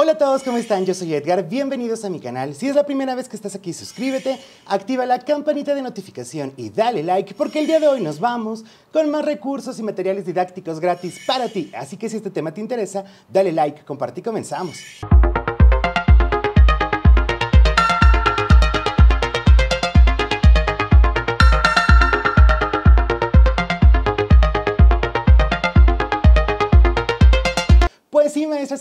Hola a todos, ¿cómo están? Yo soy Edgar, bienvenidos a mi canal. Si es la primera vez que estás aquí, suscríbete, activa la campanita de notificación y dale like porque el día de hoy nos vamos con más recursos y materiales didácticos gratis para ti. Así que si este tema te interesa, dale like, comparte y comenzamos.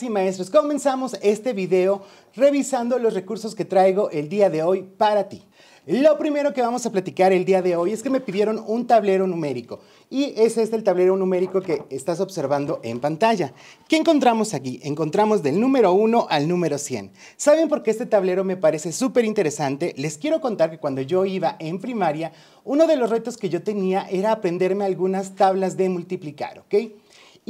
y maestros, comenzamos este video revisando los recursos que traigo el día de hoy para ti. Lo primero que vamos a platicar el día de hoy es que me pidieron un tablero numérico y ese es este el tablero numérico que estás observando en pantalla. ¿Qué encontramos aquí? Encontramos del número 1 al número 100. ¿Saben por qué este tablero me parece súper interesante? Les quiero contar que cuando yo iba en primaria, uno de los retos que yo tenía era aprenderme algunas tablas de multiplicar, ¿ok?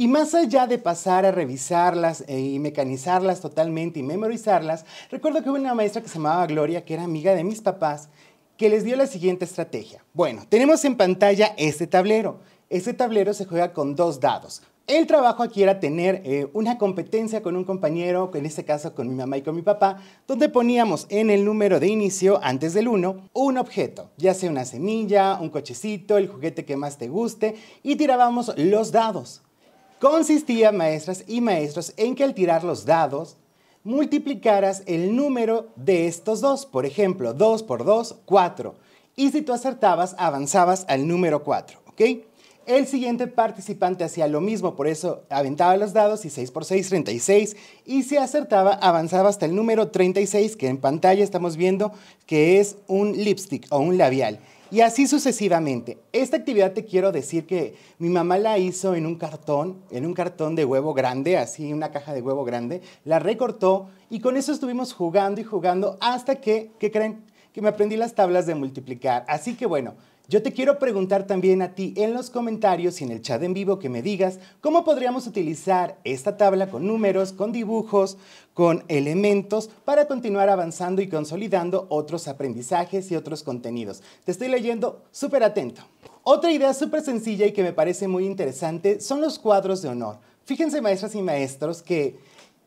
Y más allá de pasar a revisarlas eh, y mecanizarlas totalmente y memorizarlas, recuerdo que hubo una maestra que se llamaba Gloria, que era amiga de mis papás, que les dio la siguiente estrategia. Bueno, tenemos en pantalla este tablero. Este tablero se juega con dos dados. El trabajo aquí era tener eh, una competencia con un compañero, en este caso con mi mamá y con mi papá, donde poníamos en el número de inicio, antes del 1, un objeto, ya sea una semilla, un cochecito, el juguete que más te guste, y tirábamos los dados consistía, maestras y maestros, en que al tirar los dados, multiplicaras el número de estos dos. Por ejemplo, 2 por 2, 4. Y si tú acertabas, avanzabas al número 4, ¿ok? El siguiente participante hacía lo mismo, por eso aventaba los dados y 6 por 6, 36. Y si acertaba, avanzaba hasta el número 36, que en pantalla estamos viendo que es un lipstick o un labial. Y así sucesivamente. Esta actividad te quiero decir que mi mamá la hizo en un cartón, en un cartón de huevo grande, así una caja de huevo grande, la recortó y con eso estuvimos jugando y jugando hasta que, ¿qué creen? Que me aprendí las tablas de multiplicar. Así que bueno, yo te quiero preguntar también a ti en los comentarios y en el chat en vivo que me digas cómo podríamos utilizar esta tabla con números, con dibujos, con elementos para continuar avanzando y consolidando otros aprendizajes y otros contenidos. Te estoy leyendo súper atento. Otra idea súper sencilla y que me parece muy interesante son los cuadros de honor. Fíjense maestras y maestros que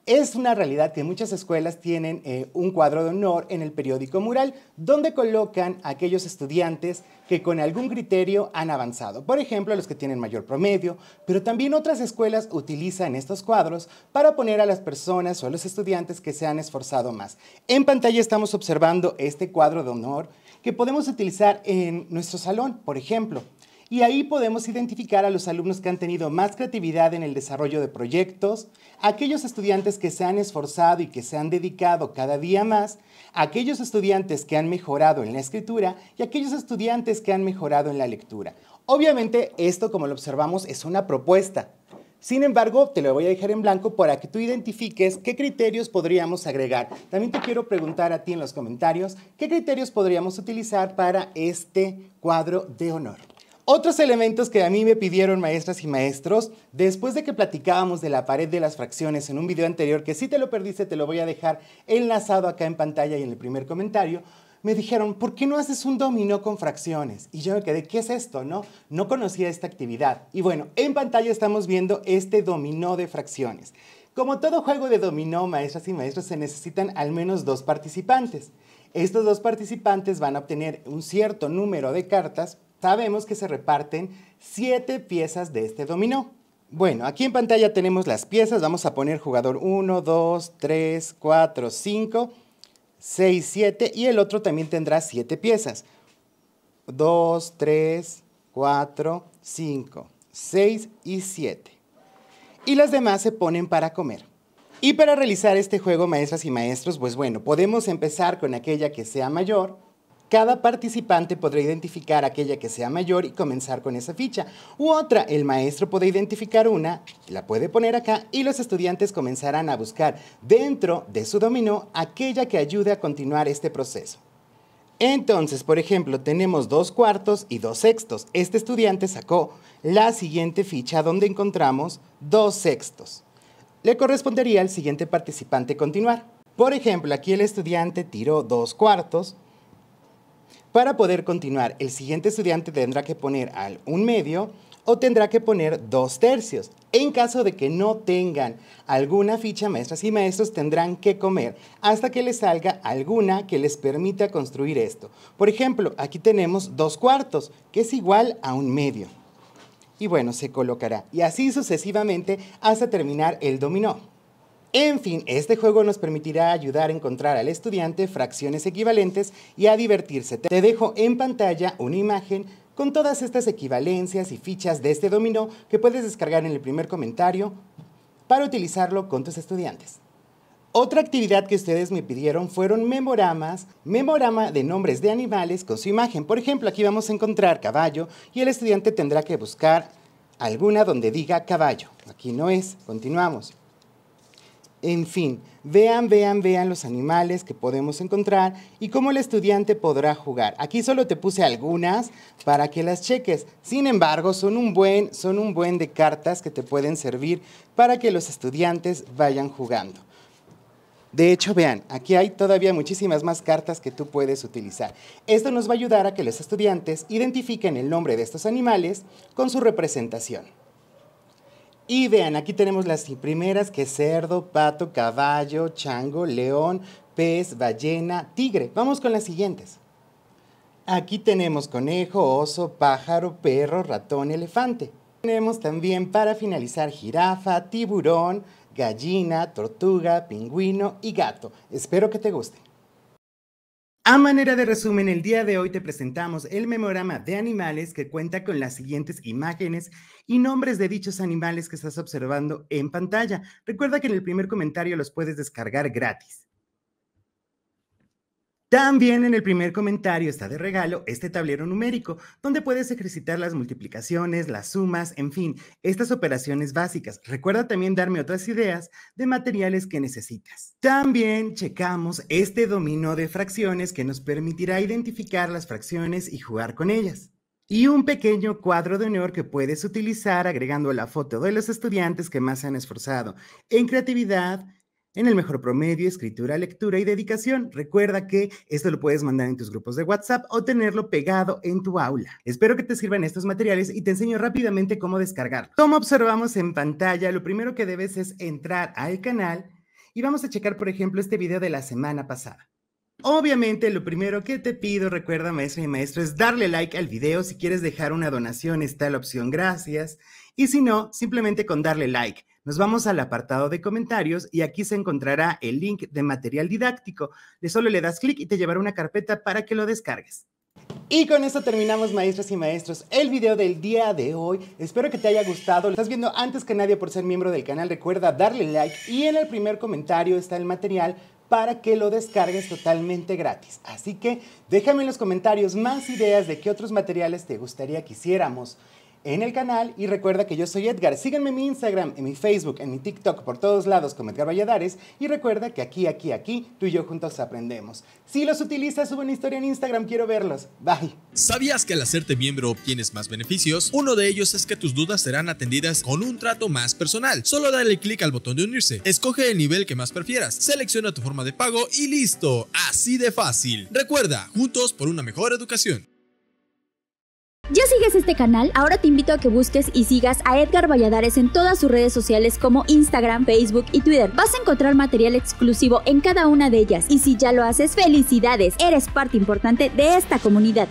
es una realidad que muchas escuelas tienen eh, un cuadro de honor en el periódico mural donde colocan a aquellos estudiantes que con algún criterio han avanzado. Por ejemplo, los que tienen mayor promedio, pero también otras escuelas utilizan estos cuadros para poner a las personas o a los estudiantes que se han esforzado más. En pantalla estamos observando este cuadro de honor que podemos utilizar en nuestro salón, por ejemplo y ahí podemos identificar a los alumnos que han tenido más creatividad en el desarrollo de proyectos, aquellos estudiantes que se han esforzado y que se han dedicado cada día más, aquellos estudiantes que han mejorado en la escritura y aquellos estudiantes que han mejorado en la lectura. Obviamente esto, como lo observamos, es una propuesta. Sin embargo, te lo voy a dejar en blanco para que tú identifiques qué criterios podríamos agregar. También te quiero preguntar a ti en los comentarios qué criterios podríamos utilizar para este cuadro de honor. Otros elementos que a mí me pidieron maestras y maestros, después de que platicábamos de la pared de las fracciones en un video anterior, que si te lo perdiste te lo voy a dejar enlazado acá en pantalla y en el primer comentario, me dijeron, ¿por qué no haces un dominó con fracciones? Y yo me quedé, ¿qué es esto? No, no conocía esta actividad. Y bueno, en pantalla estamos viendo este dominó de fracciones. Como todo juego de dominó, maestras y maestros, se necesitan al menos dos participantes. Estos dos participantes van a obtener un cierto número de cartas sabemos que se reparten 7 piezas de este dominó. Bueno, aquí en pantalla tenemos las piezas. Vamos a poner jugador 1, 2, 3, 4, 5, 6, 7 y el otro también tendrá 7 piezas. 2, 3, 4, 5, 6 y 7. Y las demás se ponen para comer. Y para realizar este juego, maestras y maestros, pues bueno, podemos empezar con aquella que sea mayor, cada participante podrá identificar aquella que sea mayor y comenzar con esa ficha. U otra, el maestro puede identificar una, la puede poner acá y los estudiantes comenzarán a buscar dentro de su dominó aquella que ayude a continuar este proceso. Entonces, por ejemplo, tenemos dos cuartos y dos sextos. Este estudiante sacó la siguiente ficha donde encontramos dos sextos. Le correspondería al siguiente participante continuar. Por ejemplo, aquí el estudiante tiró dos cuartos, para poder continuar, el siguiente estudiante tendrá que poner al un medio o tendrá que poner dos tercios. En caso de que no tengan alguna ficha, maestras y maestros tendrán que comer hasta que les salga alguna que les permita construir esto. Por ejemplo, aquí tenemos dos cuartos, que es igual a un medio. Y bueno, se colocará. Y así sucesivamente hasta terminar el dominó. En fin, este juego nos permitirá ayudar a encontrar al estudiante fracciones equivalentes y a divertirse. Te dejo en pantalla una imagen con todas estas equivalencias y fichas de este dominó que puedes descargar en el primer comentario para utilizarlo con tus estudiantes. Otra actividad que ustedes me pidieron fueron memoramas, memorama de nombres de animales con su imagen. Por ejemplo, aquí vamos a encontrar caballo y el estudiante tendrá que buscar alguna donde diga caballo. Aquí no es, continuamos. En fin, vean, vean, vean los animales que podemos encontrar y cómo el estudiante podrá jugar. Aquí solo te puse algunas para que las cheques. Sin embargo, son un buen, son un buen de cartas que te pueden servir para que los estudiantes vayan jugando. De hecho, vean, aquí hay todavía muchísimas más cartas que tú puedes utilizar. Esto nos va a ayudar a que los estudiantes identifiquen el nombre de estos animales con su representación. Y vean, aquí tenemos las primeras que cerdo, pato, caballo, chango, león, pez, ballena, tigre. Vamos con las siguientes. Aquí tenemos conejo, oso, pájaro, perro, ratón, elefante. Tenemos también para finalizar jirafa, tiburón, gallina, tortuga, pingüino y gato. Espero que te guste. A manera de resumen, el día de hoy te presentamos el memorama de animales que cuenta con las siguientes imágenes y nombres de dichos animales que estás observando en pantalla. Recuerda que en el primer comentario los puedes descargar gratis. También en el primer comentario está de regalo este tablero numérico, donde puedes ejercitar las multiplicaciones, las sumas, en fin, estas operaciones básicas. Recuerda también darme otras ideas de materiales que necesitas. También checamos este dominó de fracciones que nos permitirá identificar las fracciones y jugar con ellas. Y un pequeño cuadro de honor que puedes utilizar agregando la foto de los estudiantes que más se han esforzado en creatividad, en el mejor promedio, escritura, lectura y dedicación. Recuerda que esto lo puedes mandar en tus grupos de WhatsApp o tenerlo pegado en tu aula. Espero que te sirvan estos materiales y te enseño rápidamente cómo descargar. Como observamos en pantalla, lo primero que debes es entrar al canal y vamos a checar, por ejemplo, este video de la semana pasada. Obviamente, lo primero que te pido, recuerda, maestro y maestro, es darle like al video. Si quieres dejar una donación, está la opción gracias. Y si no, simplemente con darle like. Nos vamos al apartado de comentarios y aquí se encontrará el link de material didáctico. De solo le das clic y te llevará una carpeta para que lo descargues. Y con esto terminamos, maestras y maestros, el video del día de hoy. Espero que te haya gustado. Lo estás viendo antes que nadie por ser miembro del canal. Recuerda darle like y en el primer comentario está el material para que lo descargues totalmente gratis. Así que déjame en los comentarios más ideas de qué otros materiales te gustaría que hiciéramos en el canal y recuerda que yo soy Edgar. Síganme en mi Instagram, en mi Facebook, en mi TikTok, por todos lados como Edgar Valladares y recuerda que aquí, aquí, aquí, tú y yo juntos aprendemos. Si los utilizas, sube una historia en Instagram, quiero verlos. Bye. ¿Sabías que al hacerte miembro obtienes más beneficios? Uno de ellos es que tus dudas serán atendidas con un trato más personal. Solo dale clic al botón de unirse, escoge el nivel que más prefieras, selecciona tu forma de pago y listo, así de fácil. Recuerda, juntos por una mejor educación. ¿Ya sigues este canal? Ahora te invito a que busques y sigas a Edgar Valladares en todas sus redes sociales como Instagram, Facebook y Twitter. Vas a encontrar material exclusivo en cada una de ellas y si ya lo haces, felicidades, eres parte importante de esta comunidad.